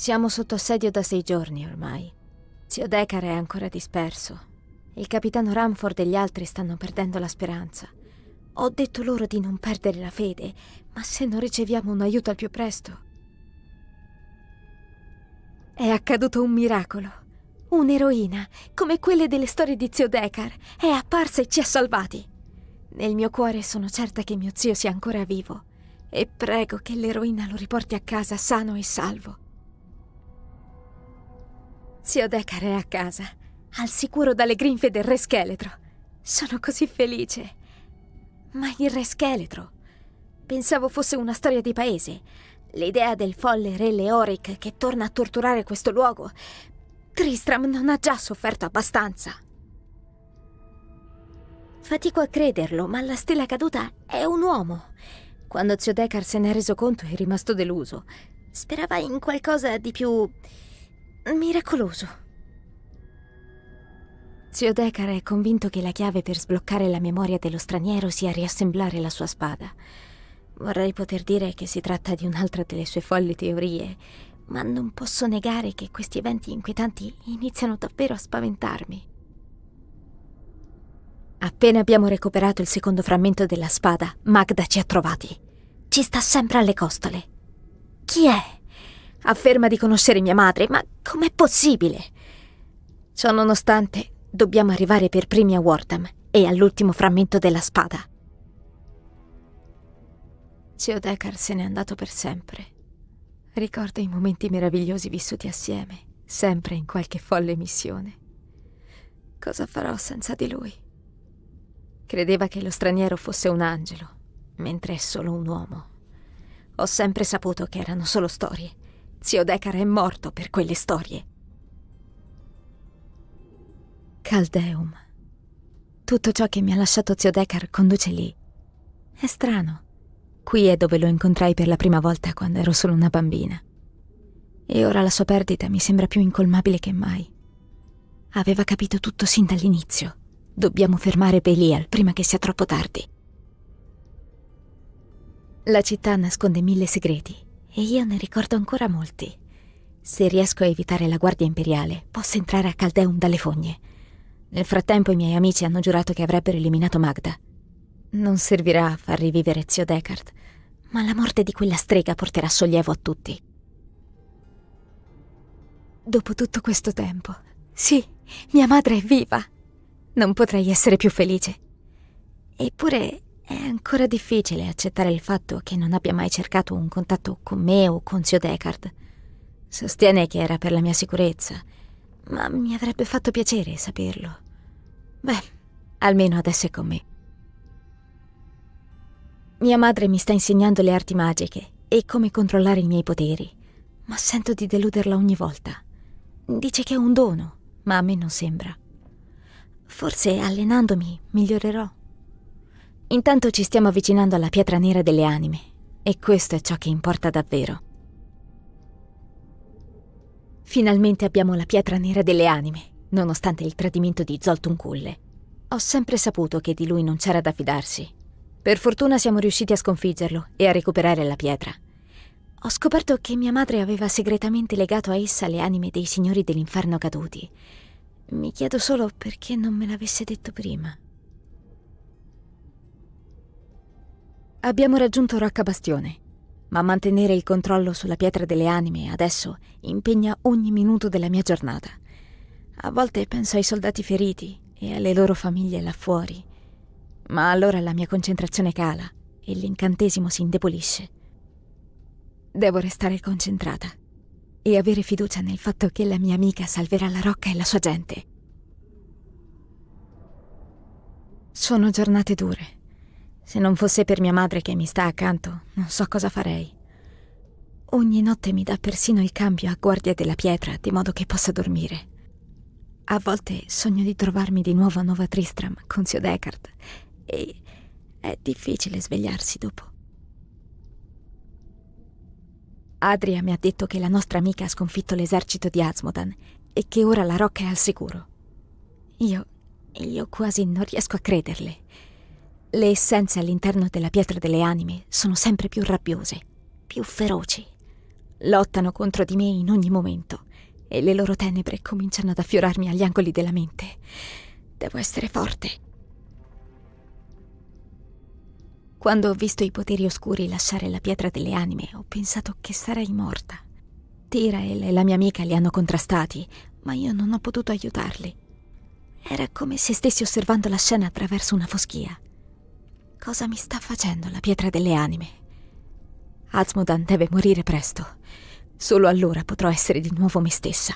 Siamo sotto assedio da sei giorni ormai. Zio Decar è ancora disperso. Il capitano Ramford e gli altri stanno perdendo la speranza. Ho detto loro di non perdere la fede, ma se non riceviamo un aiuto al più presto... È accaduto un miracolo. Un'eroina, come quelle delle storie di zio Dekar, è apparsa e ci ha salvati. Nel mio cuore sono certa che mio zio sia ancora vivo e prego che l'eroina lo riporti a casa sano e salvo. Zio Decar è a casa, al sicuro dalle grinfie del re scheletro. Sono così felice. Ma il re scheletro? Pensavo fosse una storia di paese. L'idea del folle re Leoric che torna a torturare questo luogo. Tristram non ha già sofferto abbastanza. Fatico a crederlo, ma la stella caduta è un uomo. Quando zio Dekar se n'è reso conto è rimasto deluso. Sperava in qualcosa di più Miracoloso. Zio Dekar è convinto che la chiave per sbloccare la memoria dello straniero sia riassemblare la sua spada. Vorrei poter dire che si tratta di un'altra delle sue folli teorie, ma non posso negare che questi eventi inquietanti iniziano davvero a spaventarmi. Appena abbiamo recuperato il secondo frammento della spada, Magda ci ha trovati. Ci sta sempre alle costole. Chi è? Afferma di conoscere mia madre, ma com'è possibile? Ciononostante, dobbiamo arrivare per primi a Wardham e all'ultimo frammento della spada. Zio Dekar se n'è andato per sempre. Ricorda i momenti meravigliosi vissuti assieme, sempre in qualche folle missione. Cosa farò senza di lui? Credeva che lo straniero fosse un angelo, mentre è solo un uomo. Ho sempre saputo che erano solo storie. Zio Decar è morto per quelle storie. Caldeum. Tutto ciò che mi ha lasciato zio Decar conduce lì. È strano. Qui è dove lo incontrai per la prima volta quando ero solo una bambina. E ora la sua perdita mi sembra più incolmabile che mai. Aveva capito tutto sin dall'inizio. Dobbiamo fermare Belial prima che sia troppo tardi. La città nasconde mille segreti e io ne ricordo ancora molti. Se riesco a evitare la Guardia Imperiale, posso entrare a Caldeum dalle fogne. Nel frattempo i miei amici hanno giurato che avrebbero eliminato Magda. Non servirà a far rivivere zio Deckard, ma la morte di quella strega porterà sollievo a tutti. Dopo tutto questo tempo, sì, mia madre è viva. Non potrei essere più felice. Eppure è ancora difficile accettare il fatto che non abbia mai cercato un contatto con me o con zio Deckard. Sostiene che era per la mia sicurezza, ma mi avrebbe fatto piacere saperlo. Beh, almeno adesso è con me. Mia madre mi sta insegnando le arti magiche e come controllare i miei poteri, ma sento di deluderla ogni volta. Dice che è un dono, ma a me non sembra. Forse allenandomi migliorerò. Intanto ci stiamo avvicinando alla pietra nera delle anime, e questo è ciò che importa davvero. Finalmente abbiamo la pietra nera delle anime, nonostante il tradimento di Zoltun Kulle. Ho sempre saputo che di lui non c'era da fidarsi. Per fortuna siamo riusciti a sconfiggerlo e a recuperare la pietra. Ho scoperto che mia madre aveva segretamente legato a essa le anime dei signori dell'inferno caduti. Mi chiedo solo perché non me l'avesse detto prima. Abbiamo raggiunto Rocca Bastione, ma mantenere il controllo sulla pietra delle anime adesso impegna ogni minuto della mia giornata. A volte penso ai soldati feriti e alle loro famiglie là fuori, ma allora la mia concentrazione cala e l'incantesimo si indebolisce. Devo restare concentrata e avere fiducia nel fatto che la mia amica salverà la Rocca e la sua gente. Sono giornate dure se non fosse per mia madre che mi sta accanto, non so cosa farei. Ogni notte mi dà persino il cambio a guardia della pietra, di modo che possa dormire. A volte sogno di trovarmi di nuovo a Nova Tristram con zio Deckard e è difficile svegliarsi dopo. Adria mi ha detto che la nostra amica ha sconfitto l'esercito di Asmodan e che ora la rocca è al sicuro. Io... io quasi non riesco a crederle. Le essenze all'interno della pietra delle anime sono sempre più rabbiose, più feroci. Lottano contro di me in ogni momento e le loro tenebre cominciano ad affiorarmi agli angoli della mente. Devo essere forte. Quando ho visto i poteri oscuri lasciare la pietra delle anime, ho pensato che sarei morta. Tirael e la mia amica li hanno contrastati, ma io non ho potuto aiutarli. Era come se stessi osservando la scena attraverso una foschia. Cosa mi sta facendo la pietra delle anime? Asmodan deve morire presto. Solo allora potrò essere di nuovo me stessa.